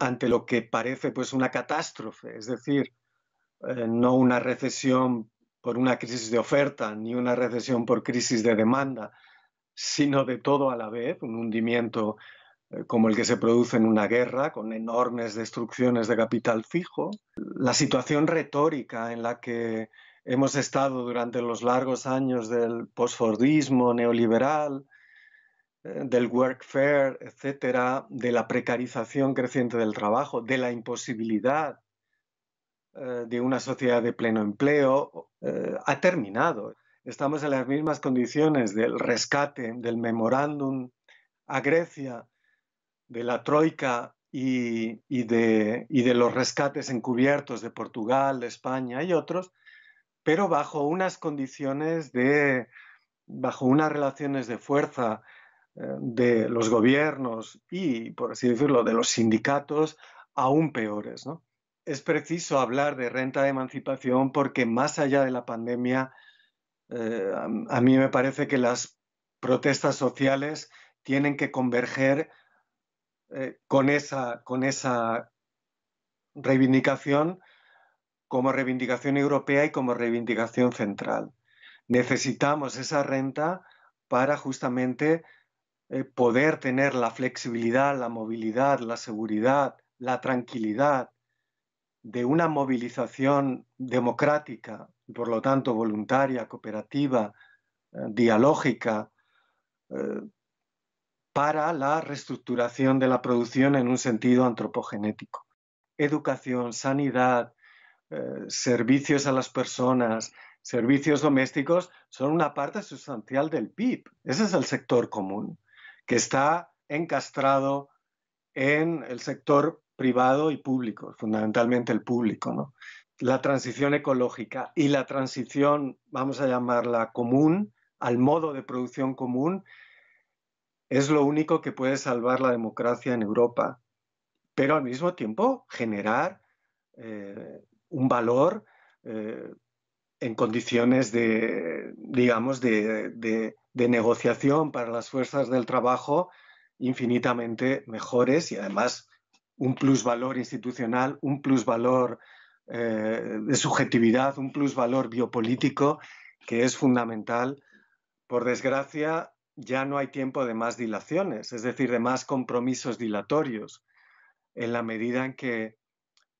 ante lo que parece pues una catástrofe, es decir, eh, no una recesión por una crisis de oferta ni una recesión por crisis de demanda, sino de todo a la vez, un hundimiento eh, como el que se produce en una guerra con enormes destrucciones de capital fijo, la situación retórica en la que hemos estado durante los largos años del posfordismo neoliberal, eh, del workfare, etcétera, de la precarización creciente del trabajo, de la imposibilidad eh, de una sociedad de pleno empleo, eh, ha terminado. Estamos en las mismas condiciones del rescate, del memorándum a Grecia, de la troika y, de, y de los rescates encubiertos de Portugal, de España y otros, pero bajo unas condiciones de, bajo unas relaciones de fuerza de los gobiernos y, por así decirlo, de los sindicatos aún peores. Es preciso hablar de renta de emancipación porque más allá de la pandemia, eh, a mí me parece que las protestas sociales tienen que converger eh, con esa reivindicación como reivindicación europea y como reivindicación central. Necesitamos esa renta para justamente eh, poder tener la flexibilidad, la movilidad, la seguridad, la tranquilidad de una movilización democrática, por lo tanto voluntaria, cooperativa, eh, dialógica, eh, para la reestructuración de la producción en un sentido antropogenético. Educación, sanidad, servicios a las personas, servicios domésticos, son una parte sustancial del PIB. Ese es el sector común que está encastrado en el sector privado y público, fundamentalmente el público, La transición ecológica y la transición, vamos a llamarla común, al modo de producción común, es lo único que puede salvar la democracia en Europa, pero al mismo tiempo generar eh, un valor eh, en condiciones de, digamos, de, de negociación para las fuerzas del trabajo infinitamente mejores y además un plusvalor institucional, un plusvalor valor eh, de subjetividad, un plusvalor biopolítico que es fundamental. Por desgracia, ya no hay tiempo de más dilaciones, es decir, de más compromisos dilatorios, en la medida en que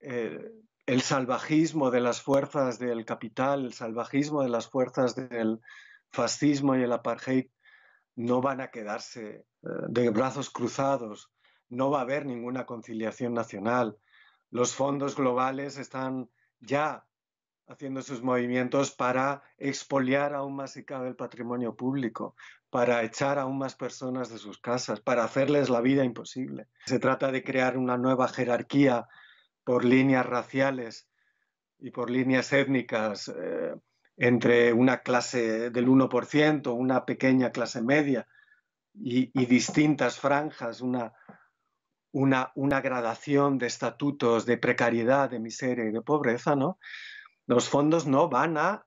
eh, el salvajismo de las fuerzas del capital, el salvajismo de las fuerzas del, fascismo y el apartheid no van a quedarse eh, de brazos cruzados, no va a haber ninguna conciliación nacional. Los fondos globales están ya haciendo sus movimientos para expoliar aún más el patrimonio público, para echar aún más personas de sus casas, para hacerles la vida imposible. Se trata de crear una nueva jerarquía por líneas raciales y por líneas étnicas. Eh, entre una clase del 1%, una pequeña clase media y, distintas franjas, una, una, gradación de estatutos de precariedad, de miseria y de pobreza, ¿no? los fondos no van a,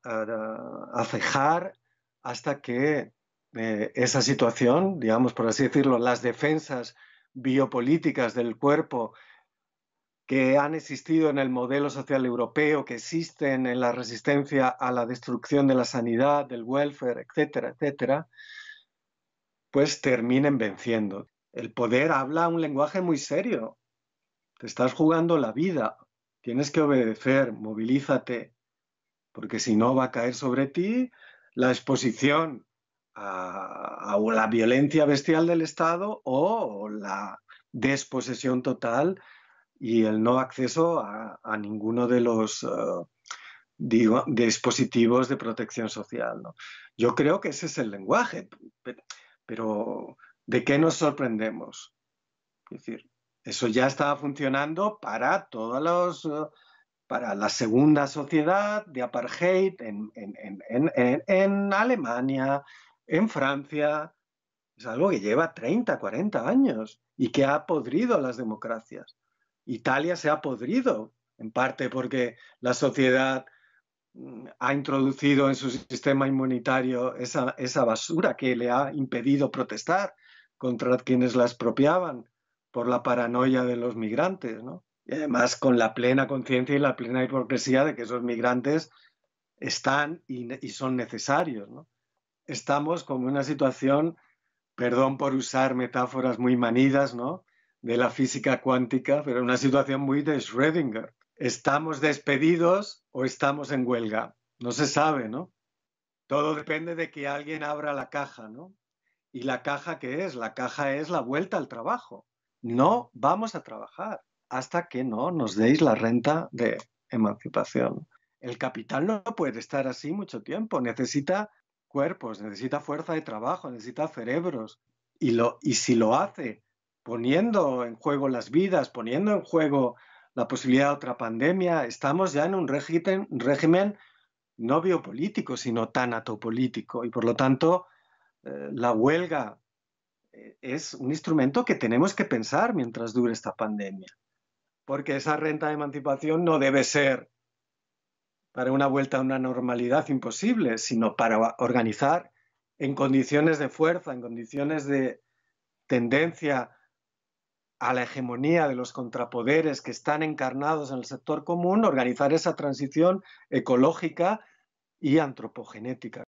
cejar hasta que eh, esa situación, digamos, por así decirlo, las defensas biopolíticas del cuerpo que han existido en el modelo social europeo, que existen en la resistencia a la destrucción de la sanidad, del welfare, etcétera, etcétera, pues terminen venciendo. El poder habla un lenguaje muy serio. Te estás jugando la vida, tienes que obedecer, movilízate, porque si no va a caer sobre ti la exposición a, a la violencia bestial del Estado o la desposesión total y el no acceso a, ninguno de los ah, dispositivos de protección social. Yo creo que ese es el lenguaje, pero ¿de qué nos sorprendemos? Es decir, eso ya estaba funcionando para todos los... Ah, para la segunda sociedad de apartheid en, en, Alemania, en Francia. Es algo que lleva 30, 40 años y que ha podrido las democracias. Italia se ha podrido, en parte porque la sociedad mm, ha introducido en su sistema inmunitario esa, basura que le ha impedido protestar contra quienes la expropiaban por la paranoia de los migrantes, Y además con la plena conciencia y la plena hipocresía de que esos migrantes están y, son necesarios, Estamos como una situación, perdón por usar metáforas muy manidas, ¿no? de la física cuántica, pero una situación muy de Schrödinger. ¿Estamos despedidos o estamos en huelga? No se sabe, ¿no? Todo depende de que alguien abra la caja, ¿no? ¿Y la caja qué es? La caja es la vuelta al trabajo. No vamos a trabajar hasta que no nos deis la renta de emancipación. El capital no puede estar así mucho tiempo, necesita cuerpos, necesita fuerza de trabajo, necesita cerebros. Y, lo, y si lo hace poniendo en juego las vidas, poniendo en juego la posibilidad de otra pandemia. Estamos ya en un régimen, no biopolítico, sino tanatopolítico. Y por lo tanto, eh, la huelga eh, es un instrumento que tenemos que pensar mientras dure esta pandemia. Porque esa renta de emancipación no debe ser para una vuelta a una normalidad imposible, sino para organizar en condiciones de fuerza, en condiciones de tendencia a la hegemonía de los contrapoderes que están encarnados en el sector común, organizar esa transición ecológica y antropogenética.